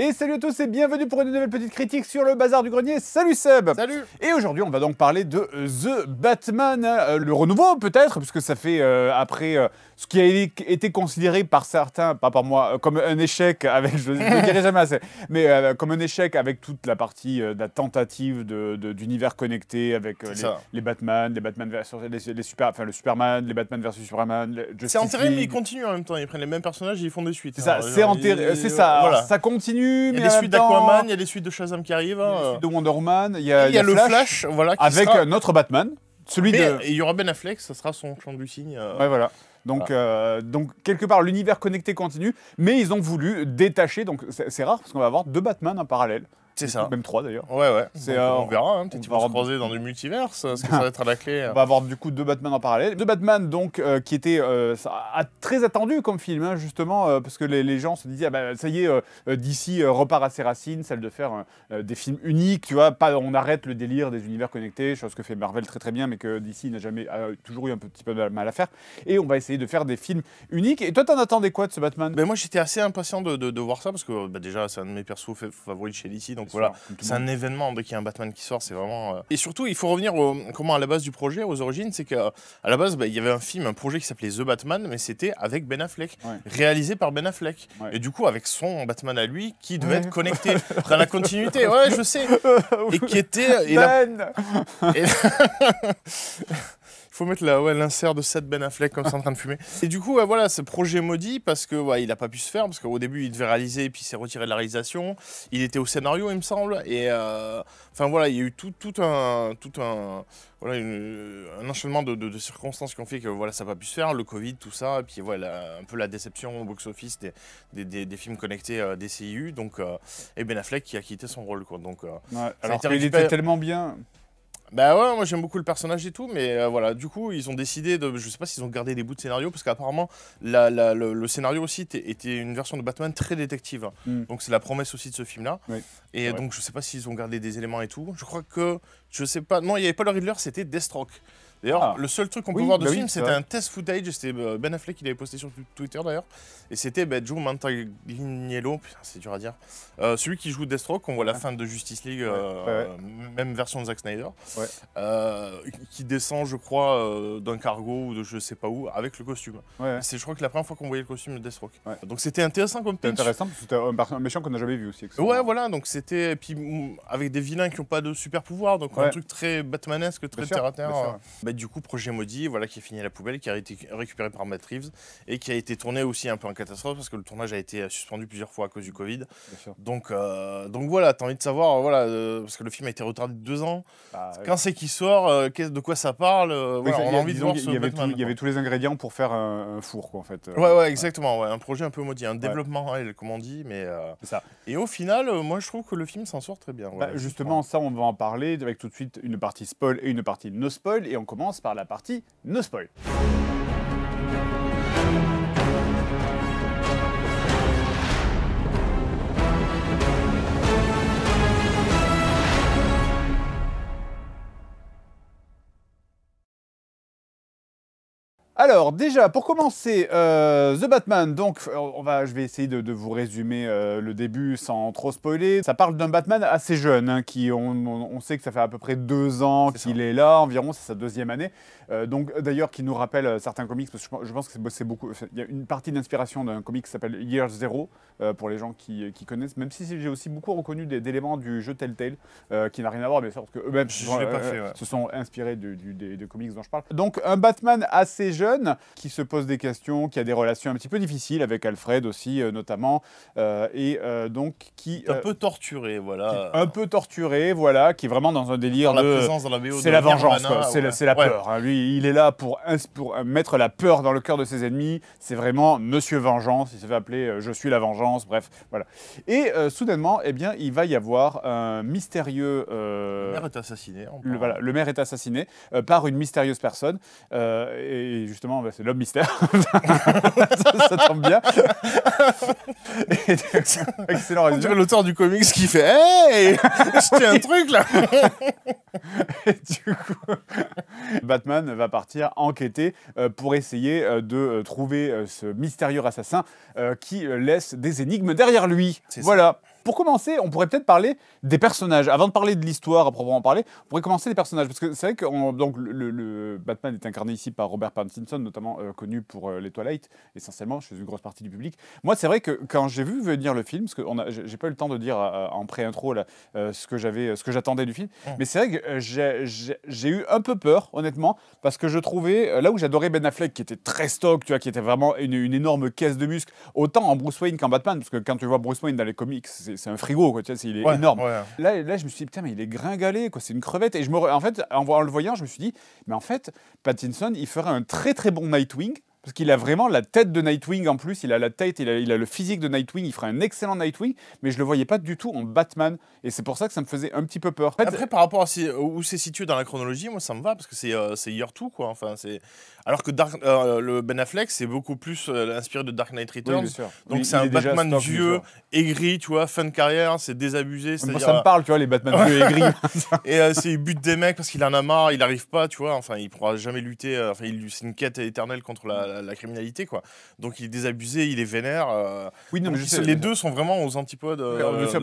Et salut à tous et bienvenue pour une nouvelle petite critique sur le bazar du grenier. Salut Seb Salut Et aujourd'hui on va donc parler de euh, The Batman, euh, le renouveau peut-être, puisque ça fait euh, après ce qui a été considéré par certains, pas par moi, comme un échec avec, je ne dirai jamais assez, mais comme un échec avec toute la partie de la tentative d'univers connecté avec les, Batman, les Batman versus les, super, enfin le Superman, les Batman versus Superman, C'est enterré mais ils continuent en même temps, ils prennent les mêmes personnages et ils font des suites. C'est ça, c'est enterré, c'est ça, ça continue il y a des suites d'Aquaman, il y a des suites de Shazam qui arrivent. Il y a des hein. suites de Wonder il y a, le Flash, avec euh, notre Batman. Celui de... il y aura Ben Affleck, ça sera son champ de lucine euh. Ouais, voilà. Donc, euh, donc quelque part, l'univers connecté continue, mais ils ont voulu détacher. Donc, c'est rare parce qu'on va avoir deux Batman en parallèle. C'est ça. Même trois d'ailleurs. Ouais, ouais. Euh, on verra, hein, peut-être se croiser dans du multiverse. ce que ça va être à la clé hein. On va avoir du coup deux Batman en parallèle. Deux Batman, donc, euh, qui étaient euh, très attendu comme film, hein, justement, parce que les, gens se disaient, ah bah, ça y est, d'ici repart à ses racines, celle de faire des films uniques, tu vois. Pas, on arrête le délire des univers connectés, chose que fait Marvel très très bien, mais que DC n'a jamais, toujours eu un petit peu de mal à faire. Et on va essayer de faire des films uniques. Et toi, t'en attendais quoi de ce Batman ben, Moi, j'étais assez impatient de, voir ça, parce que bah, déjà, c'est un de mes persos favoris chez DC, voilà, c'est un événement dès qu'il y a un Batman qui sort, c'est vraiment. Euh. Et surtout, il faut revenir comment à la base du projet, aux origines, c'est qu'à euh, la base, bah, il y avait un film, un projet qui s'appelait The Batman, mais c'était avec Ben Affleck, réalisé par Ben Affleck, et du coup avec son Batman à lui qui devait être connecté à la continuité. Ouais, je sais, et qui était. Et ben. faut mettre l'insert ouais, de Seth Ben Affleck comme ça en train de fumer. Et du coup, voilà, ce projet maudit parce que ouais, il a pas pu se faire parce qu'au début il devait réaliser et puis s'est retiré de la réalisation. Il était au scénario, il me semble. Et euh, enfin voilà, il y a eu tout, tout un tout un voilà un enchaînement de, circonstances qui ont fait que voilà ça n'a pas pu se faire, le Covid, tout ça. Et puis voilà un peu la déception au box-office des, des, films connectés euh, des CIU. Donc euh, et Ben Affleck qui a quitté son rôle quoi. Donc alors qu'il était tellement bien. Bah ouais, moi j'aime beaucoup le personnage et tout, mais euh, voilà, du coup ils ont décidé de, je sais pas s'ils ont gardé des bouts de scénario parce qu'apparemment le, scénario aussi était une version de Batman très détective, hmm. donc c'est la promesse aussi de ce film-là. Et donc je sais pas s'ils ont gardé des éléments et tout. Je crois que je sais pas, non il y avait pas le Riddler, c'était Deathstroke. D'ailleurs, ah. le seul truc qu'on peut voir de bah film, c'était un test footage. C'était euh, Ben Affleck qui l'avait posté sur Twitter d'ailleurs. Et c'était bah, Joe c'est dur à dire. Euh, celui qui joue Deathstroke, on voit la fin de Justice League, euh, même version de Zack Snyder, qui descend, je crois, d'un cargo ou de je sais pas où avec le costume. C'est, je crois, que la première fois qu'on voyait le costume de Deathstroke. Donc c'était intéressant comme test. Intéressant parce que c'était un méchant qu'on n'a jamais vu aussi. Ouais, voilà. Donc c'était, puis mm, avec des vilains qui n'ont pas de super pouvoir, donc un truc très Batmanesque, très terre à terre. Bah, du coup, Projet Maudit, voilà, qui est fini à la poubelle, qui a été récupéré par Matt Reeves et qui a été tourné aussi un peu en catastrophe parce que le tournage a été euh, suspendu plusieurs fois à cause du Covid. Donc, euh, donc voilà, t'as envie de savoir, euh, voilà, parce que le film a été retardé de deux ans. Bah, Quand c'est qu'il sort, de quoi ça parle On a, envie de Il y, avait tous les ingrédients pour faire un, four, quoi, en fait. ouais, ouais, exactement. Ouais, un projet un peu maudit, un développement, hein, comme on dit, mais. ça. Et au final, moi, je trouve que le film s'en sort très bien. Bah, justement, ça, on va en parler avec tout de suite une partie spoil et une partie no spoil, et on commence commence par la partie no spoil. Alors déjà, pour commencer, euh, The Batman, donc euh, on va, je vais essayer de, vous résumer euh, le début sans trop spoiler. Ça parle d'un Batman assez jeune, hein, qui on, sait que ça fait à peu près deux ans qu'il est là, environ, c'est sa deuxième année. donc d'ailleurs, qui nous rappelle certains comics, parce que je, pense que c'est beaucoup. Il y a une partie d'inspiration d'un comic qui s'appelle Year Zero, pour les gens qui, connaissent, même si j'ai aussi beaucoup reconnu des éléments du jeu Telltale, qui n'a rien à voir, mais sûr que eux-mêmes se, sont inspirés du, des comics dont je parle. Donc un Batman assez jeune qui se pose des questions, qui a des relations un petit peu difficiles avec Alfred aussi, euh, notamment, euh, et euh, donc qui. Un peu torturé, voilà. Un peu torturé, voilà, qui est vraiment dans un délire de. présence dans la C'est la vengeance, c'est la, peur. Hein. Lui, il est là pour, pour mettre la peur dans le cœur de ses ennemis. C'est vraiment Monsieur Vengeance, il se fait appeler Je suis la vengeance, bref, voilà. Et soudainement, eh bien, il va y avoir un mystérieux. le maire est assassiné. Le, maire est assassiné par une mystérieuse personne. et justement, bah, c'est l'homme mystère. ça, tombe bien. excellent résumé. l'auteur du comics qui fait Hey tiens un truc là Et du coup, Batman va partir enquêter euh, pour essayer euh, de euh, trouver ce mystérieux assassin qui laisse des énigmes derrière lui. Voilà. Pour commencer, on pourrait peut-être parler des personnages. Avant de parler de l'histoire à proprement parler, on pourrait commencer les personnages. Parce que c'est vrai que donc, le, Batman est incarné ici par Robert Pattinson, notamment euh, connu pour euh, les Twilight, essentiellement, chez une grosse partie du public. Moi, c'est vrai que quand j'ai vu venir le film, parce que j'ai pas eu le temps de dire euh, en pré-intro ce que j'avais, ce que j'attendais du film, mmh. mais c'est vrai que j'ai eu un peu peur, honnêtement, parce que je trouvais, là où j'adorais Ben Affleck, qui était très stock, tu vois, qui était vraiment une, une énorme caisse de muscles, autant en Bruce Wayne qu'en Batman, parce que quand tu vois Bruce Wayne dans les comics, c'est c'est un frigo, quoi, il est énorme. Là, là, je me suis dit, putain, mais il est gringalé, c'est une crevette. Et je me, en fait, en, en le voyant, je me suis dit, mais en fait, Pattinson, il ferait un très très bon Nightwing parce qu'il a vraiment la tête de Nightwing en plus, il a la tête, il a, il a le physique de Nightwing, il ferait un excellent Nightwing, mais je le voyais pas du tout en Batman. Et c'est pour ça que ça me faisait un petit peu peur. Après, par rapport à où c'est situé dans la chronologie, moi ça me va, parce que c'est euh, Year 2, quoi. Enfin, c'est... Alors que Dark, euh, le Ben Affleck, c'est beaucoup plus euh, inspiré de Dark Knight Returns. donc c'est un Batman vieux, aigri, tu vois, fin de carrière, c'est désabusé. Moi, ça me euh, parle, tu vois, les Batman vieux aigris. et c'est le but des mecs parce qu'il en a marre, il n'arrive pas, tu vois. Enfin, il pourra jamais lutter. Enfin, c'est une quête éternelle contre la la, criminalité, quoi. Donc il est désabusé, il est vénère. Euh, oui, non, mais les deux sont vraiment aux antipodes. Euh, je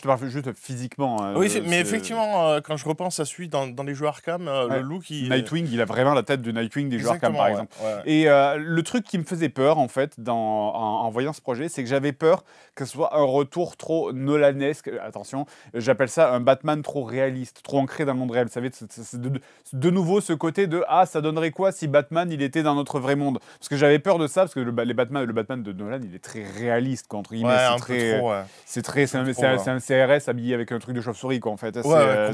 te parle juste physiquement. Hein, oui, euh, mais effectivement, euh, quand je repense à celui dans, dans les jeux Arkham, le look, il... Nightwing, il a vraiment la tête de Nightwing des joueurs jeux Arkham, par exemple. Et le truc qui me faisait peur, en fait, dans, en, voyant ce projet, c'est que j'avais peur que ce soit un retour trop nolanesque. Attention, j'appelle ça un Batman trop réaliste, trop ancré dans le monde réel. Vous savez, de, de, de nouveau ce côté de ah, ça donnerait quoi si Batman il était dans notre vrai monde. Parce que j'avais peur de ça, parce que le, les Batman, le Batman de Nolan, il est très réaliste, quand entre guillemets. c'est très, c'est très, c'est un, CRS habillé avec un truc de chauve-souris, quoi, en fait. Euh,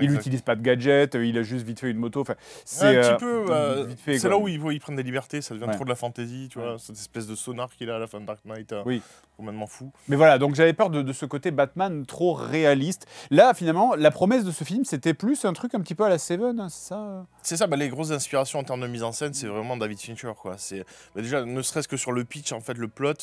il n'utilise pas de gadget, euh, il a juste vite fait une moto. C'est un petit euh, peu. c'est là où ils, ils, prennent des libertés, ça devient trop de la fantaisie, tu vois, cette espèce de sonar qu'il a à la fin de Dark Knight, oui. complètement fou. Mais voilà, donc j'avais peur de, ce côté Batman trop réaliste. Là, finalement, la promesse de ce film, c'était plus un truc un petit peu à la Seven, hein, c'est ça C'est ça, bah, les grosses inspirations en termes de mise en scène, c'est vraiment David quoi. C'est bah, déjà ne serait-ce que sur le pitch en fait le plot,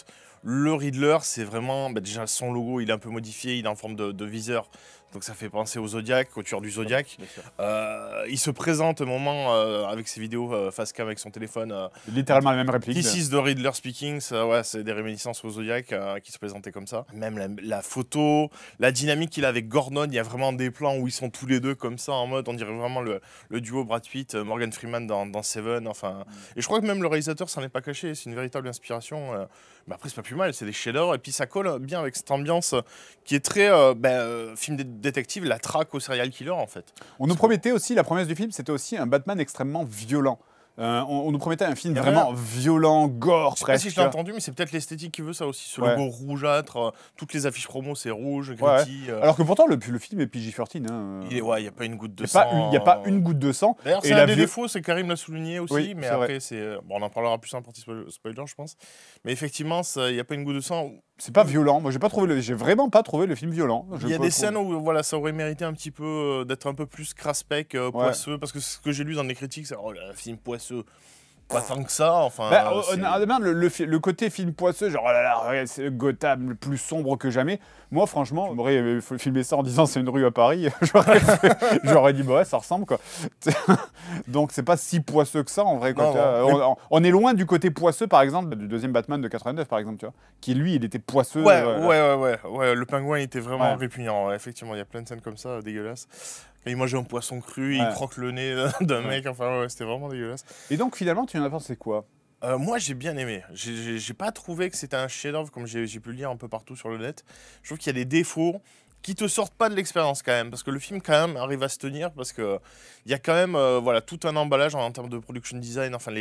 le Riddler, c'est vraiment, bah, déjà son logo, il est un peu modifié, il est en forme de, viseur, donc ça fait penser au Zodiac, au tueur du Zodiac. Euh, il se présente un moment euh, avec ses vidéos euh, face cam avec son téléphone. Littéralement la même réplique. This is the Riddler speaking, ouais, c'est des réminiscences au Zodiac qui se présentaient comme ça. Même la, photo, la dynamique qu'il a avec Gordon, il y a vraiment des plans où ils sont tous les deux comme ça en mode, on dirait vraiment le, duo Brad Pitt, Morgan Freeman dans, Seven. Enfin, mm. et je crois que même le réalisateur s'en est pas caché, c'est une véritable inspiration. mais après, pas plus mal, c'est des shaders, Et puis ça colle bien avec cette ambiance qui est très euh, ben, euh, film détective, la traque au serial killer en fait. On nous promettait aussi, la promesse du film, c'était aussi un Batman extrêmement violent. Euh, on, nous promettait un film vraiment violent, gore, je si je l'ai entendu, mais c'est peut-être l'esthétique qui veut ça aussi. Ce logo rougeâtre, euh, toutes les affiches promo, c'est rouge, euh. Alors que pourtant, le, film est PG-13. Hein. Il n'y a pas une goutte de sang. Il n'y a pas une goutte de sang. D'ailleurs, c'est un des défauts, c'est Karim l'a souligné aussi, mais après, on en parlera plus en partie spoiler, je pense. Mais effectivement, il n'y a pas une goutte de sang c'est pas violent. Moi, j'ai pas trouvé le, j'ai vraiment pas trouvé le film violent. il y a des scènes où voilà, ça aurait mérité un petit peu euh, d'être un peu plus craspec, euh, poisseux, parce que ce que j'ai lu dans les critiques, c'est oh, le film poisseux pas tant que ça, enfin. Bah, le, côté film poisseux, genre, oh là là, c'est Gotham, le plus sombre que jamais. Moi, franchement, j'aurais euh, filmé ça en disant c'est une rue à Paris. j'aurais dit, bah ouais, ça ressemble, quoi. Donc, c'est pas si poisseux que ça, en vrai. Quoi, on, est loin du côté poisseux, par exemple, bah, du deuxième Batman de 89, par exemple, tu vois, qui lui, il était poisseux. Ouais, euh, ouais, ouais, ouais, ouais, Le pingouin était vraiment répugnant. Effectivement, il y a plein de scènes comme ça, euh, dégueulasses il mangeait un poisson cru, il croque le nez euh, d'un mec. Enfin, c'était vraiment dégueulasse. Et donc, finalement, tu en as pensé quoi euh, moi, j'ai bien aimé. J'ai pas trouvé que c'était un chef-d'œuvre, comme j'ai pu le lire un peu partout sur le net. Je trouve qu'il y a des défauts qui te sortent pas de l'expérience quand même, parce que le film quand même arrive à se tenir, parce que euh, il y a quand même voilà tout un emballage en, termes de production design. Enfin,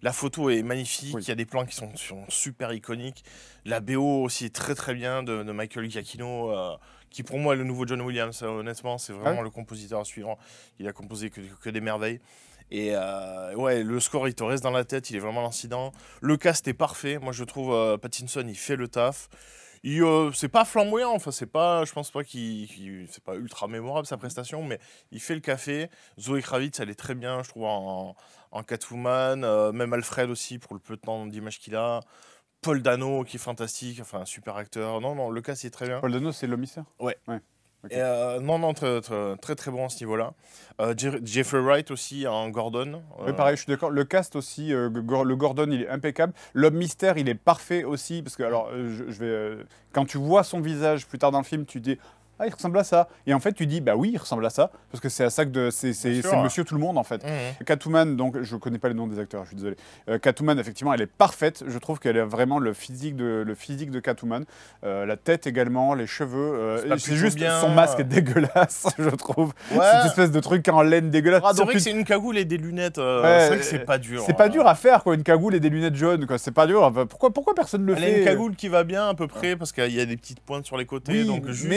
la photo est magnifique, il y a des plans qui sont, super iconiques. La BO aussi est très très bien de, Michael Giacchino qui pour moi est le nouveau John Williams. Euh, honnêtement, c'est vraiment le compositeur suivant. Il a composé que, des merveilles. Euh, et ouais, le score, il te reste dans la tête, il est vraiment l'incident. Le cast est parfait. Moi, je trouve euh, Pattinson, il fait le taf. c'est pas flamboyant, enfin, c'est pas, je pense pas qu'il. c'est pas ultra mémorable sa prestation, mais il fait le café. Zoe Kravitz, elle est très bien, je trouve, en, en Catwoman. même Alfred aussi, pour le peu de temps d'image qu'il a. Paul Dano qui est fantastique, enfin super acteur. Non, non, le cas c'est très bien. Paul Dano, c'est l'homme Ouais. ouais. Euh, non, non, très, très, très, très bon à ce niveau-là. Euh, Jeffrey Wright aussi en hein, Gordon. Euh. Oui, pareil, je suis d'accord. Le cast aussi, le Gordon, il est impeccable. L'homme mystère, il est parfait aussi. Parce que, alors, je, vais. quand tu vois son visage plus tard dans le film, tu dis ah, il ressemble à ça. Et en fait, tu dis, bah oui, il ressemble à ça, parce que c'est à ça que de... c'est monsieur tout le monde, en fait. Mmh. donc, je connais pas les noms des acteurs, je suis désolé. Euh, effectivement, elle est parfaite. Je trouve qu'elle a vraiment le physique de, le physique de Catwoman. Euh, la tête également, les cheveux. Euh, c'est juste son masque euh, est dégueulasse, je trouve. cette une espèce de truc en laine dégueulasse. c'est vrai que c'est une cagoule et des lunettes. c'est vrai que pas dur. C'est pas hein. dur à faire, quoi, une cagoule et des lunettes jaunes, quoi. C'est pas dur. Pourquoi, pourquoi personne le fait a une cagoule qui va bien, à peu près, parce qu'il y a des petites pointes sur les côtés. donc juste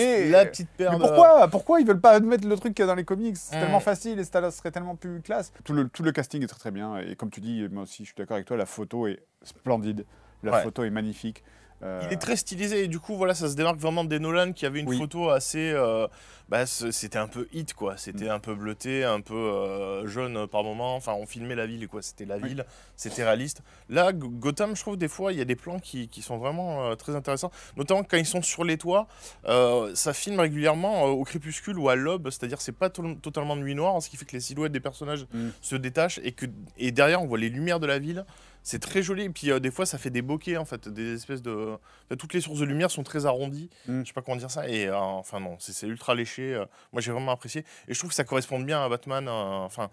euh, pourquoi, pourquoi ils veulent pas admettre le truc qu'il y a dans les comics C'est tellement facile et ça serait tellement plus classe. Tout le, tout le casting est très très bien. Et comme tu dis, moi aussi je suis d'accord avec toi, la photo est splendide. La photo est magnifique. Euh, il est très stylisé et du coup voilà ça se démarque vraiment des Nolan qui avait une photo assez euh, bah, c'était un peu hit quoi c'était mm. un peu bleuté un peu jeune jaune euh, par moment enfin on filmait la ville quoi c'était la ville c'était réaliste là Gotham je trouve des fois il y a des plans qui, qui sont vraiment très intéressants notamment quand ils sont sur les toits ça filme régulièrement au crépuscule ou à l'aube c'est-à-dire c'est pas totalement nuit noire hein, ce qui fait que les silhouettes des personnages mm. se détachent et que et derrière on voit les lumières de la ville c'est très joli. Et puis euh, des fois, ça fait des bokeh, en fait, des espèces de. toutes les sources de lumière sont très arrondies. Mm. Je sais pas comment dire ça. Et euh, enfin, non, c'est ultra léché. Euh. moi, j'ai vraiment apprécié. Et je trouve que ça correspond bien à Batman. enfin,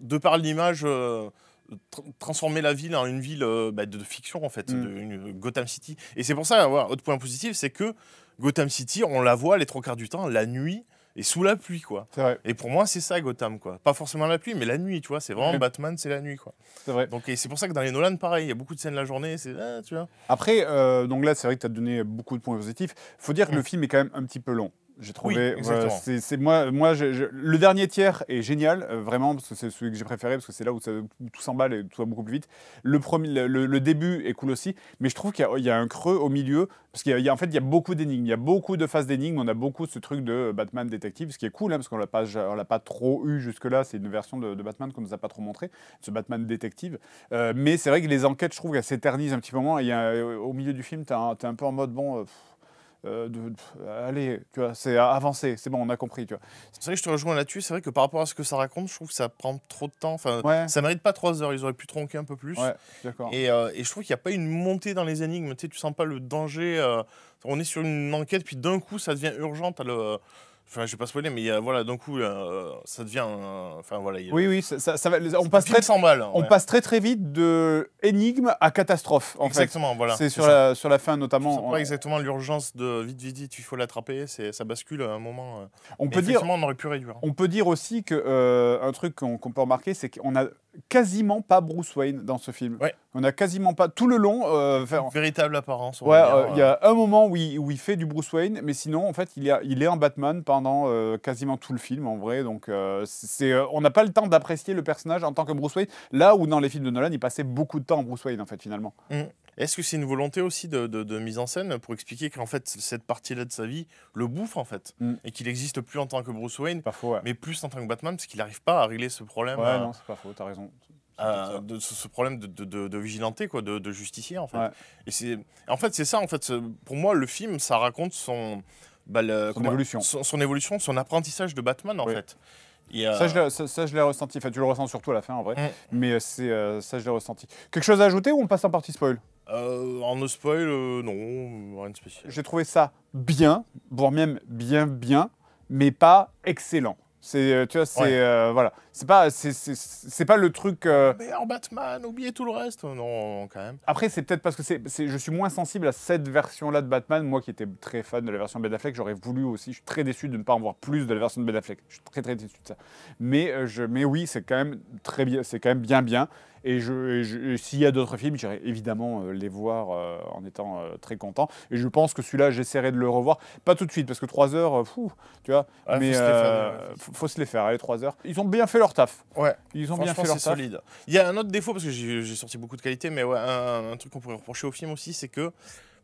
de par l'image. transformer la ville en une ville bah, de, fiction en fait, mm. de, une, Gotham City. Et c'est pour ça, autre point positif, c'est que Gotham City, on la voit les trois quarts du temps, la nuit, et sous la pluie, quoi. Et pour moi, c'est ça Gotham, quoi. Pas forcément la pluie, mais la nuit, tu vois. C'est vraiment Batman, c'est la nuit, quoi. C'est vrai. Donc, c'est pour ça que dans les Nolan, pareil, il y a beaucoup de scènes la journée, c'est ah, tu vois. Après, euh, donc là, c'est vrai que tu as donné beaucoup de points positifs. Faut dire que le mm. film est quand même un petit peu long. J'ai trouvé. c'est, moi, moi, le dernier tiers est génial, euh, vraiment, parce que c'est celui que j'ai préféré, parce que c'est là où, ça, tout s'emballe et tout va beaucoup plus vite. Le, premier, le, début est cool aussi, mais je trouve qu'il y, a, il a un creux au milieu, parce qu'il y a, en fait, il y a beaucoup d'énigmes, il y a beaucoup de phases d'énigmes. On a beaucoup ce truc de euh, Batman détective, ce qui est cool, hein, parce qu'on l'a pas, on l'a pas trop eu jusque-là. C'est une version de, Batman qu'on nous a pas trop montré, ce Batman détective. Euh, mais c'est vrai que les enquêtes, je trouve qu'elles s'éternisent un petit moment Et il au milieu du film, t'es es un, peu en mode bon. Euh, de, allez, tu vois, c'est avancé, c'est bon, on a compris, tu vois. C'est vrai que je te rejoins là-dessus, c'est vrai que par rapport à ce que ça raconte, je trouve que ça prend trop de temps, enfin, ça mérite pas trois heures, ils auraient pu tronquer un peu plus. d'accord. Euh, et, je trouve qu'il n'y a pas une montée dans les énigmes, tu sais, tu sens pas le danger, euh, on est sur une enquête, puis d'un coup, ça devient urgent, le Enfin, je vais pas spoiler, mais euh, voilà, d'un coup, euh, ça devient. Enfin, voilà. Oui, oui, ça, ça- va, on, passe très, sans hein, on passe très très vite de énigme à catastrophe, Exactement, voilà. C'est sur la, sur la fin notamment. C'est notamment. pas exactement l'urgence de vite, vite, vite, il faut l'attraper. c'est- Ça bascule à un moment. Euh. On peut dire, on aurait pu réduire. on peut dire aussi que un truc qu'on peut remarquer, c'est qu'on a quasiment pas Bruce Wayne dans ce film. On a quasiment pas tout le long. Euh, véritable apparence. Ouais, euh, il y a euh. un moment où il, où il, fait du Bruce Wayne, mais sinon en fait il, il est en Batman pendant quasiment tout le film en vrai. Donc c'est, on n'a pas le temps d'apprécier le personnage en tant que Bruce Wayne. Là où dans les films de Nolan, il passait beaucoup de temps en Bruce Wayne en fait finalement. Mm. Est-ce que c'est une volonté aussi de, mise en scène pour expliquer qu'en fait cette partie-là de sa vie le bouffe en fait mm. et qu'il n'existe plus en tant que Bruce Wayne, mais plus en tant que Batman parce qu'il n'arrive pas à régler ce problème. non, c'est pas faux, raison. Euh, de ce problème de, de, vigilanté, quoi, de, justicier en fait. Et c'est, en fait, c'est ça en fait. Pour moi, le film, ça raconte bah, son, son, évolution. Son, apprentissage de Batman en fait. Euh, ça, je l'ai ressenti. Enfin, tu le ressens surtout à la fin, en vrai. Mm. Mais euh, c'est ça, je l'ai ressenti. Quelque chose à ajouter ou on passe en partie spoil En spoil, non, rien de spécial. J'ai trouvé ça bien, voire même bien, bien, mais pas excellent. C'est euh, tu vois, c'est euh, voilà, c'est pas c'est pas le truc. Euh, ah, mais en Batman, oubliez tout le reste, non quand même. Après, c'est peut-être parce que c'est je suis moins sensible à cette version-là de Batman. Moi, qui étais très fan de la version Ben Affleck, j'aurais voulu aussi. Je suis très déçu de ne pas en voir plus de la version de Ben Affleck. Je suis très très déçu de ça. Mais je mais oui, c'est quand même très bien, c'est quand même bien bien. Et, je, s'il y a d'autres films, j'irai évidemment euh, les voir euh, en étant euh, très content. Et je pense que celui-là, j'essaierai de le revoir. Pas tout de suite, parce que 3 heures, fou, tu vois. Ah, mais faut, se les faire, faut se les faire, allez, 3 heures. Ils ont bien fait leur taf. Ouais. Ils ont bien fait leur taf. solide. Il y a un autre défaut, parce que j'ai sorti beaucoup de qualité, mais ouais, un, truc qu'on pourrait reprocher au film aussi, c'est que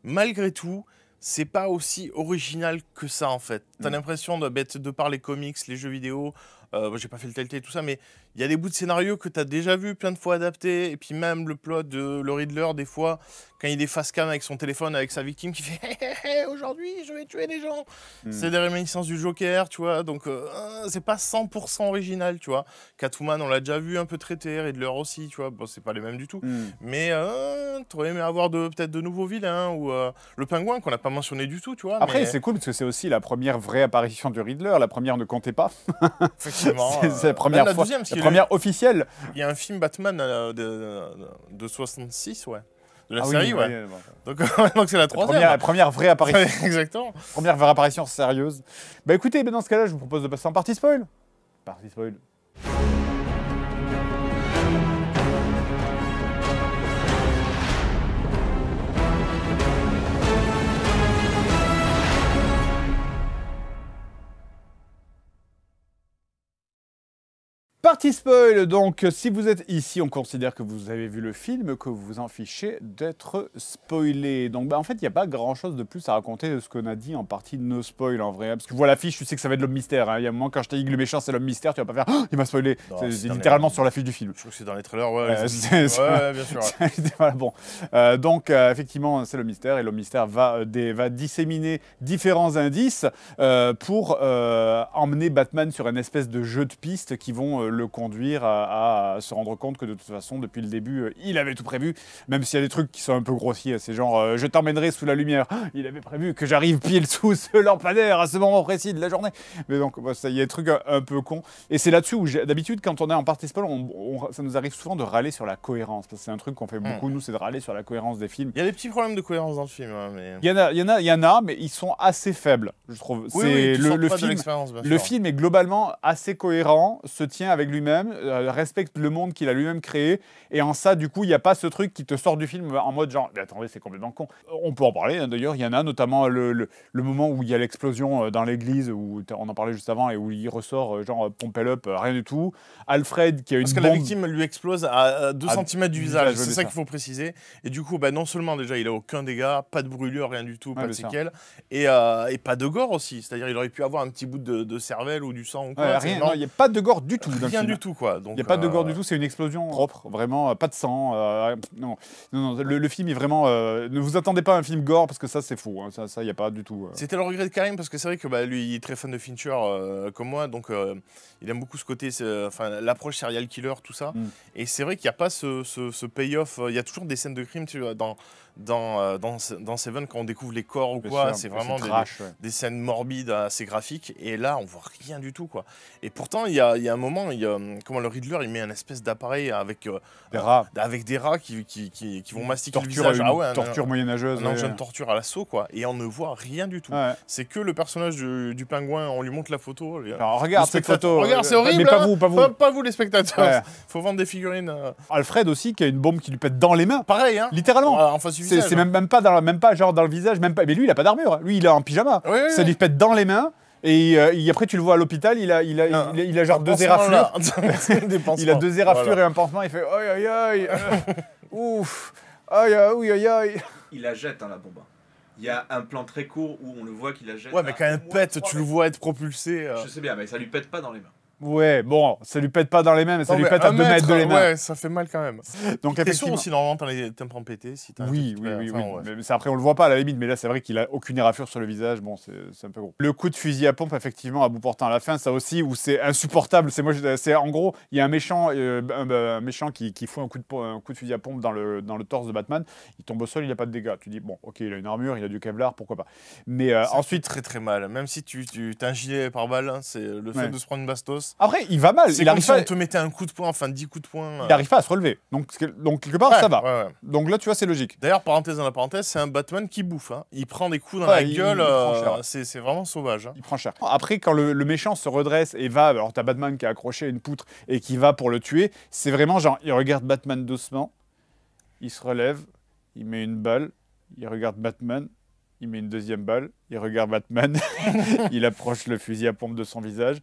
malgré tout, c'est pas aussi original que ça en fait. T'as mm. l'impression de, de par les comics, les jeux vidéo, euh, j'ai pas fait le tel et tout ça, mais il y a des bouts de scénario que tu as déjà vu plein de fois adaptés. Et puis même le plot de le Riddler, des fois, quand il est face cam avec son téléphone, avec sa victime, qui fait Hé hé aujourd'hui, je vais tuer des gens. Hmm. C'est des réminiscences du Joker, tu vois. Donc, euh, euh, c'est pas 100% original, tu vois. Catwoman, on l'a déjà vu un peu traité. Riddler aussi, tu vois. Bon, c'est pas les mêmes du tout. Hmm. Mais euh, t'aurais aimé avoir peut-être de nouveaux vilains ou le pingouin qu'on n'a pas mentionné du tout, tu vois. Après, c'est cool parce que c'est aussi la première vraie apparition du Riddler. La première ne comptait pas. C'est la euh, première première officielle. Il y a un film Batman euh, de, 66, ouais de la ah série, ouais. Donc c'est la troisième. La première, première vraie apparition. Exactement. Première vraie apparition sérieuse. Bah écoutez, ben, dans ce cas-là, je vous propose de passer en partie spoil. Partie spoil. Partie spoil, donc si vous êtes ici, on considère que vous avez vu le film, que vous vous en fichez d'être spoilé. Donc bah, en fait, il n'y a pas grand-chose de plus à raconter de ce qu'on a dit en partie no spoil en vrai. Parce que vois fiche tu sais que ça va être l'homme mystère. Hein. Il y a un moment quand je t'ai dit que le méchant c'est l'homme mystère, tu vas pas faire oh, il m'a spoilé ⁇ C'est littéralement sur sur l'affiche du film. Je trouve que c'est dans les trailers, ouais. Euh, bien sûr. bon. Euh, donc euh, effectivement, c'est le mystère et l'homme mystère va, des... va disséminer différents indices pour emmener Batman sur une espèce de jeu de piste qui vont le conduire à, se rendre compte que de toute façon, depuis le début, euh, il avait tout prévu, même s'il y a des trucs qui sont un peu grossiers. C'est genre, euh, je t'emmènerai sous la lumière. Ah, il avait prévu que j'arrive pile sous ce lampadaire à ce moment précis de la journée. Mais donc, bah, ça, il y a des trucs un, peu cons. Et c'est là-dessus où, d'habitude, quand on est en partie ça nous arrive souvent de râler sur la cohérence. Parce que c'est un truc qu'on fait beaucoup, hmm. nous, c'est de râler sur la cohérence des films. Il y a des petits problèmes de cohérence dans le film. Hein, mais... Il y en a, il y en a, mais ils sont assez faibles, je trouve. c'est le, film, le film est globalement assez cohérent, se tient avec lui-même, euh, respecte le monde qu'il a lui-même créé. Et en ça, du coup, il n'y a pas ce truc qui te sort du film en mode genre, mais attendez, c'est complètement con. On peut en parler, hein, d'ailleurs, il y en a notamment le, le, moment où il y a l'explosion euh, dans l'église, où on en parlait juste avant, et où il ressort euh, genre pompelle up, rien du tout. Alfred qui a une. Parce que la victime lui explose à 2 cm du visage, c'est ça, qu'il faut préciser. Et du coup, bah, non seulement déjà, il a aucun dégât, pas de brûlure, rien du tout, pas de séquelles, et, pas de gore aussi. C'est-à-dire, il aurait pu avoir un petit bout de, cervelle ou du sang ou quoi. rien, il n'y a pas de gore du tout rien du tout, quoi. Il n'y a pas de gore euh, du tout, c'est une explosion hein. propre, vraiment, euh, pas de sang. Euh, non, non, le, film est vraiment. ne vous attendez pas à un film gore parce que ça, c'est faux. Hein. Ça, il n'y a pas du tout. C'était le regret de Karim parce que c'est vrai que bah, lui, il est très fan de Fincher comme moi, donc il aime beaucoup ce côté, enfin, l'approche serial killer, tout ça. Mm. Et c'est vrai qu'il n'y a pas ce, payoff. Il y a toujours des scènes de crime tu dans dans, euh, dans, Seven quand on découvre les corps ou quoi. C'est vraiment des, des, scènes morbides assez graphiques. Et là, on voit rien du tout. quoi. Et pourtant, il y a, un moment, il euh, comment le Riddler, il met un espèce d'appareil avec euh, des rats, avec des rats qui, qui, qui, vont mastiquer torture le visage. Ah une, ah torture moyenâgeuse. torture à l'assaut, quoi. Et on ne voit rien du tout. C'est que le personnage du, pingouin, on lui montre la photo. Alors, regarde cette photo. Regarde, c'est horrible. Mais pas hein. vous, pas vous. les spectateurs. Faut vendre des figurines. Alfred aussi, qui a une bombe qui lui pète dans les mains. Pareil, hein. Littéralement. Ah, en face c'est hein. même, pas dans, même pas genre dans le visage, même pas. Mais lui, il a pas d'armure. Lui, il est en pyjama. ça lui pète dans les mains. Et, euh, après, tu le vois à l'hôpital, il a, il, il, a, genre deux éraflures. il a deux éraflures et un pansement. Il fait Aïe, aïe, aïe Ouf Aïe, aïe, aïe, aïe Il la jette, hein, la bombe. Il y a un plan très court où on le voit qu'il la jette. Ouais, mais quand elle pète, tu le vois être propulsé. Euh. Je sais bien, mais ça lui pète pas dans les mains. Ouais, bon, ça lui pète pas dans les mains, mais ça lui pète à 2 mètres de les mains. Ouais, ça fait mal quand même. Donc, T'es sûr aussi, normalement, t'as les tympans pétés si Oui, oui, oui. oui. Mais, après, on le voit pas à la limite, mais là, c'est vrai qu'il a aucune éraflure sur le visage. Bon, c'est un peu gros. Le coup de fusil à pompe, effectivement, à bout portant à la fin, ça aussi, où c'est insupportable. C'est moi, en gros, il y a un méchant, euh, un, méchant qui, qui fout un coup, de, coup de fusil à pompe dans le, dans le torse de Batman. Il tombe au sol, il a pas de dégâts. Tu dis, bon, ok, il a une armure, il a du Kevlar, pourquoi pas. Mais euh, ensuite. Très, très mal. Même si tu, tu gilet par balle, hein, c'est le fait de se prendre une bastos. Après, il va mal. Il arrive pas... on te mettait un coup de poing, enfin 10 coups de poing. Il euh. arrive pas à se relever. Donc, donc quelque part, ça va. Donc là, tu vois, c'est logique. D'ailleurs, parenthèse dans la parenthèse, c'est un Batman qui bouffe. Hein. Il prend des coups dans la gueule. Euh, c'est vraiment sauvage. Hein. Il prend cher. Après, quand le, le, méchant se redresse et va, alors t'as Batman qui est accroché à une poutre et qui va pour le tuer, c'est vraiment genre, il regarde Batman doucement, il se relève, il met une balle, il regarde Batman, il met une deuxième balle, il regarde Batman, il approche le fusil à pompe de son visage,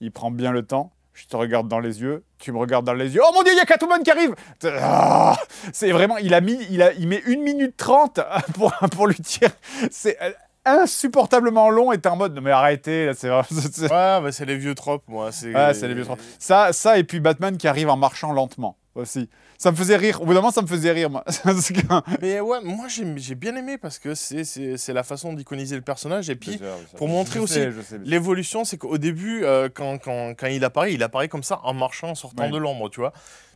il prend bien le temps, je te regarde dans les yeux, tu me regardes dans les yeux. Oh mon dieu, il y a Catwoman qui arrive ah, C'est vraiment, il a mis, il, a, il met une minute trente pour, pour lui dire. C'est euh, insupportablement long et t'es en mode non mais arrêtez c'est ouais mais c'est les vieux tropes moi ouais, c'est les vieux tropes ça ça et puis Batman qui arrive en marchant lentement aussi. Ça me faisait rire. Au bout d'un moment, ça me faisait rire. Moi. mais ouais, moi j'ai bien aimé parce que c'est la façon d'iconiser le personnage. Et puis, pour montrer aussi l'évolution, c'est qu'au début, euh, quand, quand, il apparaît, il apparaît comme ça en marchant, en sortant de l'ombre, tu vois.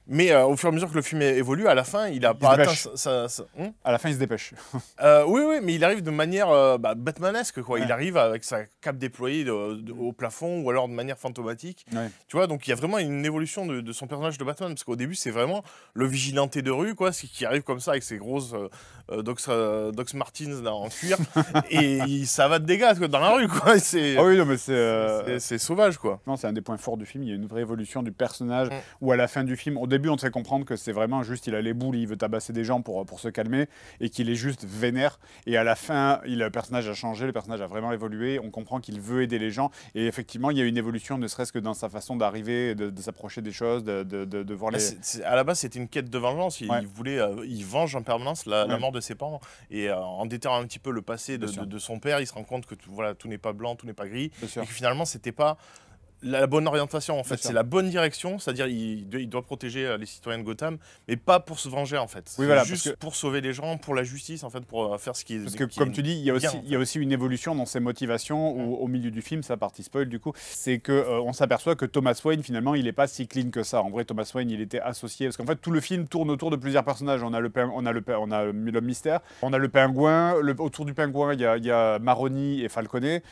Mais euh, au fur et à mesure que le film évolue, à la fin, il a pas hmm à la fin, il se dépêche. Euh, oui, oui, mais il arrive de manière euh, Batmanesque, quoi. Il arrive avec sa cape déployée au plafond ou alors de manière fantomatique. Tu vois, donc il y a vraiment une évolution de, son personnage de Batman, parce qu'au début, c'est vraiment le vigilanté de rue, quoi, qui arrive comme ça avec ses grosses Docs, Docs, Martins en cuir, et ça va de dégâts dans la rue, quoi. C'est, ah oui, mais c'est, sauvage, quoi. Non, c'est un des points forts du film. Il y a une vraie évolution du personnage, mm. où à la fin du film, au début, on te fait comprendre que c'est vraiment juste, il a les boules, il veut tabasser des gens pour, pour se calmer, et qu'il est juste vénère. Et à la fin, le personnage a changé, le personnage a vraiment évolué, on comprend qu'il veut aider les gens. Et effectivement, il y a une évolution, ne serait-ce que dans sa façon d'arriver, de, s'approcher des choses, de, voir les... à la base, c'était une quête de vengeance. Il, voulait, euh, il venge en permanence la, mort de ses parents. Et euh, en déterrant un petit peu le passé de, son père, il se rend compte que tout, voilà, tout n'est pas blanc, tout n'est pas gris. Et finalement, c'était pas la bonne orientation, en fait. C'est la bonne direction, c'est-à-dire il, doit protéger euh, les citoyens de Gotham, mais pas pour se venger, en fait. Oui, voilà, juste pour sauver les gens, pour la justice, en fait, pour euh, faire ce qui est. Parce que, comme tu dis, il y, a aussi, il y aussi une évolution dans ses motivations, au milieu du film, ça partie spoil, du coup, c'est qu'on euh, on s'aperçoit que Thomas Wayne, finalement, il n'est pas si clean que ça. En vrai, Thomas Wayne, il était associé, parce qu'en fait, tout le film tourne autour de plusieurs personnages. On a le, on a le, on a le mystère, on a le pingouin, le, autour du pingouin, il y a, Maroni et Falconet,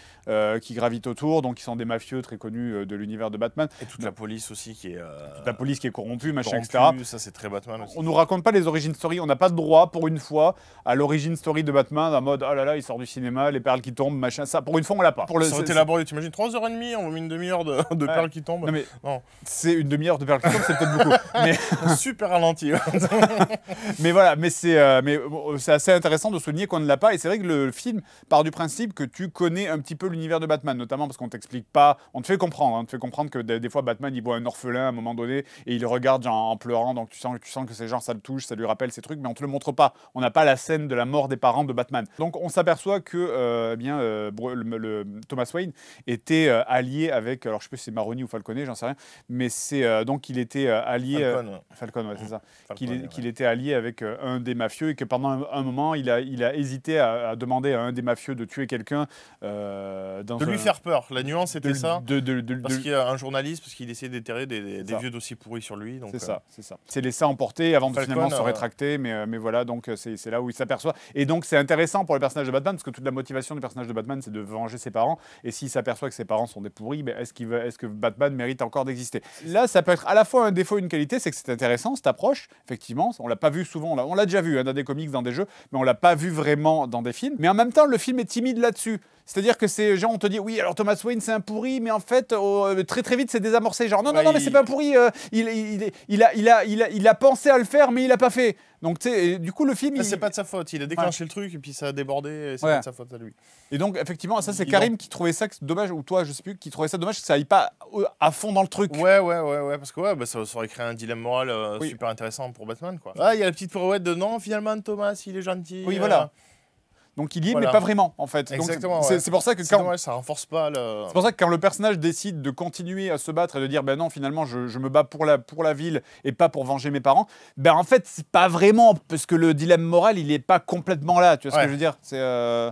qui gravitent autour, donc ils sont des mafieux très connus de, l'univers de Batman. Et toute la police aussi qui est. Euh, la police qui est corrompue, machin, etc. Ça, c'est très Batman aussi. On nous raconte pas les origin story. On n'a pas le droit, pour une fois, à l'origine story de Batman, en mode, oh là là, il sort du cinéma, les perles qui tombent, machin. Ça, pour une fois, on l'a pas. Pour le, ça aurait été laborieux. T'imagines 3h30, on met une demi-heure de, perles qui tombent. Non, C'est une demi-heure de perles qui tombent, c'est peut-être beaucoup. mais... Super ralenti. mais voilà, mais c'est euh, mais c'est assez intéressant de souligner qu'on ne l'a pas. Et c'est vrai que le film part du principe que tu connais un petit peu l'univers de Batman, notamment parce qu'on t'explique pas, on te fait comprendre Hein, on te fait comprendre que des, fois, Batman, il voit un orphelin à un moment donné et il regarde en pleurant. Donc tu sens, tu sens que ces gens, ça le touche, ça lui rappelle ces trucs, mais on te le montre pas. On n'a pas la scène de la mort des parents de Batman. Donc on s'aperçoit que euh, eh bien, euh, le, Thomas Wayne était euh, allié avec, alors je sais pas si c'est Maroni ou Falconet, j'en sais rien, mais c'est donc il était allié. Falcon, ouais. c'est ça. Mmh. Qu'il était allié avec un des mafieux et que pendant un, moment, il a, il a hésité à, demander à un des mafieux de tuer quelqu'un. de lui faire peur. La nuance était ça. De, parce qu'il y a un journaliste, parce qu'il essaie d'éterrer des, vieux dossiers pourris sur lui. C'est euh, ça, c'est ça. C'est laissé emporter avant de finalement se euh, rétracter, mais, euh, mais voilà, donc c'est là où il s'aperçoit. Et donc c'est intéressant pour le personnage de Batman, parce que toute la motivation du personnage de Batman, c'est de venger ses parents. Et s'il s'aperçoit que ses parents sont des pourris, ben, est-ce est que Batman mérite encore d'exister Là, ça peut être à la fois un défaut et une qualité, c'est que c'est intéressant cette approche, effectivement. On l'a pas vu souvent, on l'a déjà vu hein, dans des comics, dans des jeux, mais on l'a pas vu vraiment dans des films. Mais en même temps, le film est timide là-dessus. C'est-à-dire que ces gens, on te dit, oui, alors Thomas Wayne, c'est un pourri, mais en fait, oh, euh, très très vite, c'est désamorcé. Genre, non, non, non, mais c'est pas un pourri. Euh, il, il, a, il, a, il, a, il a pensé à le faire, mais il a pas fait. Donc, tu sais, du coup, le film. c'est pas de sa faute. Il a déclenché le truc, et puis ça a débordé, et c'est pas de sa faute à lui. Et donc, effectivement, ça, c'est Karim qui trouvait ça dommage, ou toi, je sais plus, qui trouvait ça dommage que ça aille pas euh, à fond dans le truc. Ouais, ouais, ouais, ouais, parce que ouais, bah, ça, aurait créé un dilemme moral super intéressant pour Batman, quoi. Ah, il y a la petite pirouette de non, finalement, Thomas, il est gentil. Oui, voilà. Donc il y est, mais pas vraiment, en fait. Exactement. C'est pour ça que quand. ça renforce pas le. C'est pour ça que quand le personnage décide de continuer à se battre et de dire, ben non, finalement, je, me bats pour la, pour la ville et pas pour venger mes parents, ben en fait, c'est pas vraiment, parce que le dilemme moral, il est pas complètement là. Tu vois ce que je veux dire C'est. Euh,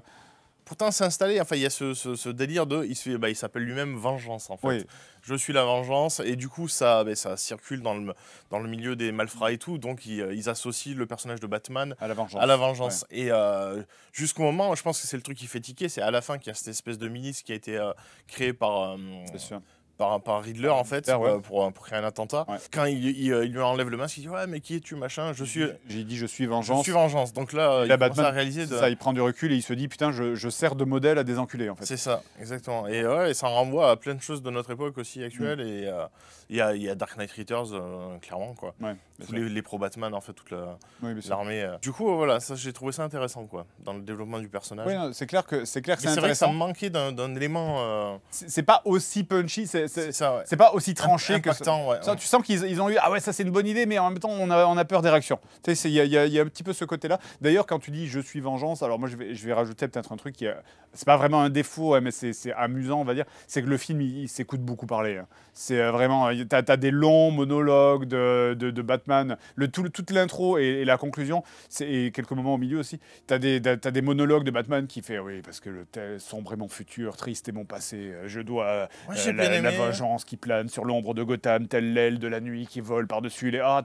pourtant s'installer, enfin il y a ce, délire de, bah, il, s'appelle lui-même Vengeance en fait. Je suis la vengeance et du coup ça, bah, ça circule dans le, milieu des malfrats et tout, donc ils, euh, associent le personnage de Batman à la vengeance. Et euh, jusqu'au moment, je pense que c'est le truc qui fait tiquer, c'est à la fin qu'il y a cette espèce de milice qui a été euh, créée par... sûr par, par Riddler en fait euh, pour, créer un attentat. Quand euh, il, lui enlève le masque, il dit ouais mais qui es-tu machin Je suis. J'ai dit je suis vengeance. Je suis vengeance. Donc là, il Batman, à réaliser. De... Ça, il prend du recul et il se dit putain je, je sers de modèle à des enculés en fait. C'est ça, exactement. Et, ouais, et ça renvoie à plein de choses de notre époque aussi actuelle mm. et euh, il y, a, y, a Dark Knight Returns clairement quoi. Ouais les, pro Batman, en fait, toute l'armée. Euh. du coup, voilà, ça j'ai trouvé ça intéressant, quoi, dans le développement du personnage. c'est clair que c'est clair que c'est intéressant. Vrai que ça manquait d'un élément. Euh, c'est pas aussi punchy, c'est pas aussi tranché que ça. Tu sens qu'ils ont eu ah ouais, ça c'est une bonne idée, mais en même temps on a, on a peur des réactions. Tu sais, il y, y, a un petit peu ce côté-là. D'ailleurs, quand tu dis je suis vengeance, alors moi je vais, je vais rajouter peut-être un truc qui c'est pas vraiment un défaut, mais c'est amusant, on va dire. C'est que le film il, s'écoute beaucoup parler. Hein. C'est euh, vraiment t'as as des longs monologues de, de, de Batman le, tout, toute l'intro et, la conclusion, et quelques moments au milieu aussi, tu as, des monologues de Batman qui fait Oui, parce que le tel sombre est mon futur, triste est mon passé, euh, je dois euh, la, vengeance qui plane sur l'ombre de Gotham, telle l'aile de la nuit qui vole par-dessus les. Ah,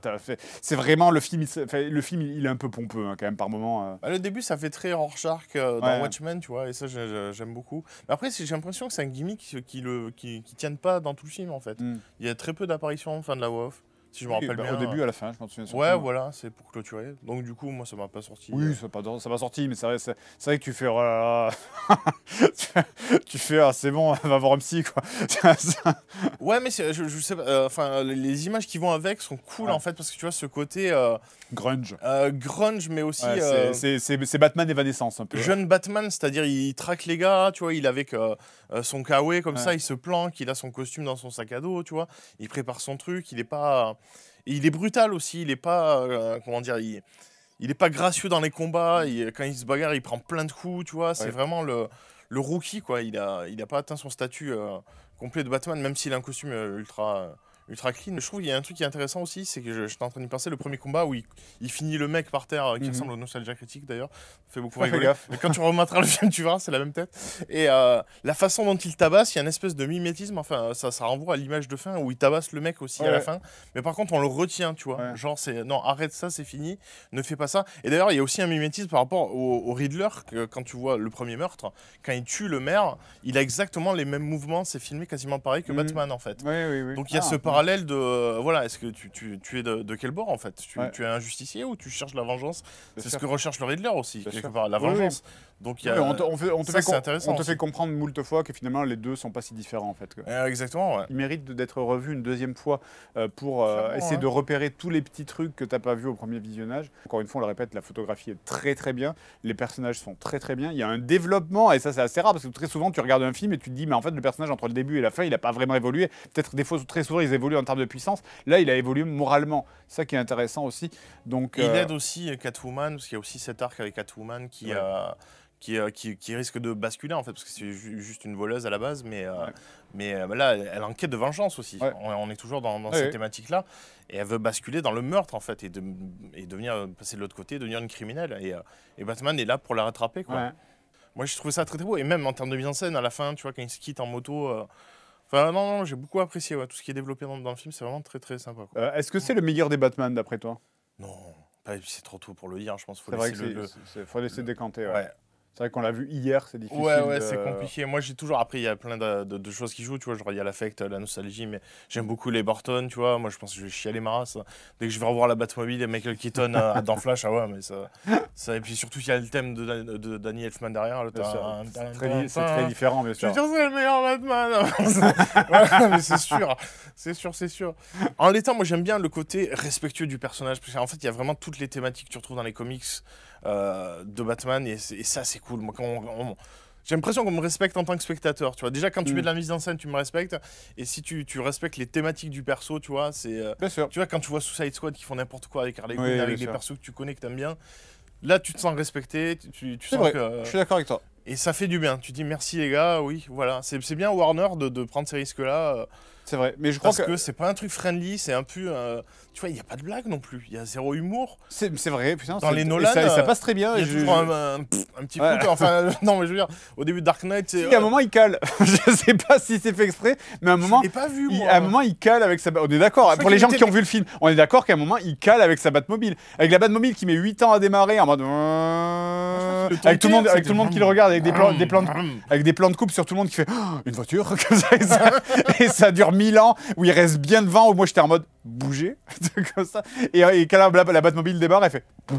c'est vraiment le film, le film, il est un peu pompeux hein, quand même par moment. Euh. Bah, le début, ça fait très Rorschach euh, dans Watchmen, tu vois, et ça, j'aime beaucoup. après, j'ai l'impression que c'est un gimmick qui, le, qui, qui tienne pas dans tout le film en fait. Hmm. Il y a très peu d'apparitions en fin de la WoW si je me rappelle bah, bien. Au début, à la fin, je Ouais, voilà, c'est pour clôturer. Donc, du coup, moi, ça m'a pas sorti. Oui, euh. ça m'a sorti, mais c'est vrai, que tu fais. Oh tu fais, ah, c'est bon, va voir un psy, quoi. ouais, mais je, je, sais euh, Enfin, les images qui vont avec sont cool, en fait, parce que tu vois ce côté. Euh, grunge. grunge, mais aussi. c'est Batman évanescence, un peu. Jeune Batman, c'est-à-dire, il traque les gars, tu vois, il est avec son kawaii, e comme ça, il se planque, il a son costume dans son sac à dos, tu vois, il prépare son truc, il est pas il est brutal aussi, il est pas, euh, comment dire, il, pas gracieux dans les combats, quand il se bagarre, il prend plein de coups, tu vois, c'est vraiment le, le rookie, quoi, il a, il pas atteint son statut euh, complet de Batman, même s'il a un costume euh, ultra... Ultra clean. Je trouve qu'il y a un truc qui est intéressant aussi, c'est que j'étais en train d'y penser, le premier combat où il, finit le mec par terre, qui mhm. ressemble au Nostalgia Critique d'ailleurs, beaucoup Mais quand tu remettras le film, tu verras, c'est la même tête. Et euh, la façon dont il tabasse, il y a une espèce de mimétisme. Enfin, ça, ça renvoie à l'image de fin où il tabasse le mec aussi à la fin. Mais par contre, on le retient, tu vois. Genre, c'est non, arrête ça, c'est fini, ne fais pas ça. Et d'ailleurs, il y a aussi un mimétisme par rapport au, Riddler, que quand tu vois le premier meurtre, quand il tue le maire, il a exactement les mêmes mouvements. C'est filmé quasiment pareil que mm. Batman, en fait. Donc, il y a ah, ce parallèle de. Euh, voilà, est-ce que tu, tu, es de, quel bord, en fait tu, es un justicier ou tu cherches la vengeance C'est ce que recherche le Riddler aussi la vengeance. Donc, on, te, fait, comprendre moult fois que finalement les deux sont pas si différents en fait. Eh, exactement. Il mérite d'être revu une deuxième fois euh, pour euh, essayer de repérer tous les petits trucs que t'as pas vu au premier visionnage. Encore une fois, on le répète, la photographie est très très bien, les personnages sont très très bien. Il y a un développement et ça c'est assez rare parce que très souvent tu regardes un film et tu te dis mais en fait le personnage entre le début et la fin il a pas vraiment évolué. Peut-être des fois très souvent ils évoluent en termes de puissance. Là il a évolué moralement. Ça qui est intéressant aussi. Donc il euh, aide aussi Catwoman parce qu'il y a aussi cet arc avec Catwoman qui a euh, qui, risque de basculer en fait, parce que c'est juste une voleuse à la base, mais, euh, mais euh, bah là, elle enquête de vengeance aussi. On, est toujours dans, cette thématique-là, et elle veut basculer dans le meurtre en fait, et, de, devenir passer de l'autre côté, devenir une criminelle. Et, euh, Batman est là pour la rattraper. Quoi. Moi, je trouve ça très très beau, et même en termes de mise en scène, à la fin, tu vois, quand il se quitte en moto. Enfin, non, non j'ai beaucoup apprécié tout ce qui est développé dans, le film, c'est vraiment très très sympa. Est-ce que c'est le meilleur des Batman d'après toi Non, c'est trop tôt pour le dire, je pense. Faut c'est le, faut laisser décanter. ouais. C'est vrai qu'on l'a vu hier, c'est difficile. Ouais, ouais, c'est compliqué. Moi, j'ai toujours. Après, il y a plein de, choses qui jouent, tu vois. Genre, il y a l'affect, la nostalgie, mais j'aime beaucoup les Burton, tu vois. Moi, je pense que je vais chialer les maras hein. Dès que je vais revoir la Batmobile et Michael Keaton euh, dans Flash, ah ouais, mais ça, Et puis surtout, il y a le thème de, de Danny Elfman derrière. C'est très, différent, bien sûr. Je sûr c'est le meilleur Batman. ouais, hein. mais c'est sûr. C'est sûr, c'est sûr. En l'état, moi, j'aime bien le côté respectueux du personnage. Parce qu'en fait, il y a vraiment toutes les thématiques que tu retrouves dans les comics. Euh, de Batman, et, ça, c'est cool. Moi, j'ai l'impression qu'on me respecte en tant que spectateur, tu vois. Déjà, quand tu mets de mm. la mise en scène, tu me respectes. Et si tu, tu respectes les thématiques du perso, tu vois, c'est... Euh, tu vois, quand tu vois Suicide Squad qui font n'importe quoi avec Harley Quinn, avec des persos que tu connais, que t'aimes bien, là, tu te sens respecté, tu, sens que... Euh, je suis d'accord avec toi. Et ça fait du bien. Tu dis merci les gars, oui, voilà. C'est bien Warner de, de prendre ces risques-là. C'est vrai, mais je crois Parce que, c'est pas un truc friendly, c'est un peu. Euh, tu vois, il n'y a pas de blague non plus, il y a zéro humour. C'est vrai, putain. Dans les Nolan. ça, euh, passe très bien. Il je, toujours Un, petit coup. Enfin, euh, non, mais je veux dire, au début de Dark Knight. Il y à un moment, il cale. je sais pas si c'est fait exprès, mais à un moment. Je pas vu, Il, à un moment, il cale avec sa. On est d'accord, pour les gens qui ont vu le film, on est d'accord qu'à un moment, il cale avec sa Batmobile. Avec la Batmobile qui met 8 ans à démarrer en mode. Avec tout le monde, avec tout le monde qui le regarde, avec des plans, des avec des de coupe sur tout le monde qui fait oh, une voiture, et ça dure où il reste bien de devant, où moi j'étais en mode bouger, comme ça. Et, euh, et quand la, la, Batmobile démarre, elle fait.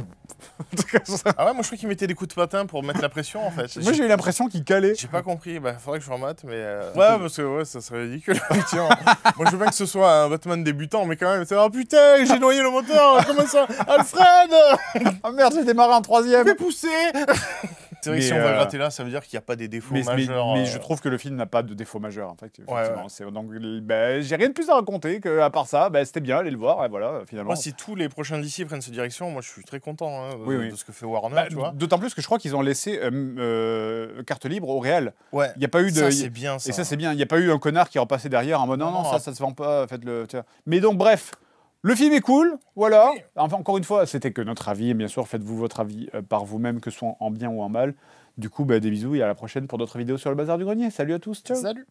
ah ouais, moi je crois qu'il mettait des coups de patin pour mettre la pression en fait. Moi j'ai eu l'impression qu'il calait. J'ai pas compris, bah faudrait que je remate, mais. Euh, ouais, parce que ouais, ça serait ridicule. Tiens, moi je veux bien que ce soit un Batman débutant, mais quand même, c'est oh putain, j'ai noyé le moteur, comment ça Alfred oh, merde, j'ai démarré en troisième. Fais pousser c'est vrai que si on va euh, gratter là, ça veut dire qu'il n'y a pas des défauts majeurs. Mais, euh. je trouve que le film n'a pas de défauts majeurs, en fait. Donc, bah, j'ai rien de plus à raconter à part ça, bah, c'était bien, aller le voir, et voilà, finalement. Moi, si tous les prochains d'ici prennent cette direction, moi, je suis très content hein, euh, de ce que fait Warner, bah, tu vois. D'autant plus que je crois qu'ils ont laissé carte libre au réel. Ouais. Il y a pas eu de. Ça, c'est bien, ça. Et ça, c'est bien. Il n'y a pas eu un connard qui est repassé derrière en mode non, non, ça, ça se vend pas, fait le Mais donc, bref. Le film est cool, voilà. Enfin, encore une fois, c'était que notre avis, et bien sûr, faites-vous votre avis euh, par vous-même, que ce soit en bien ou en mal. Du coup, bah, des bisous et à la prochaine pour d'autres vidéos sur le bazar du grenier. Salut à tous, ciao. Salut.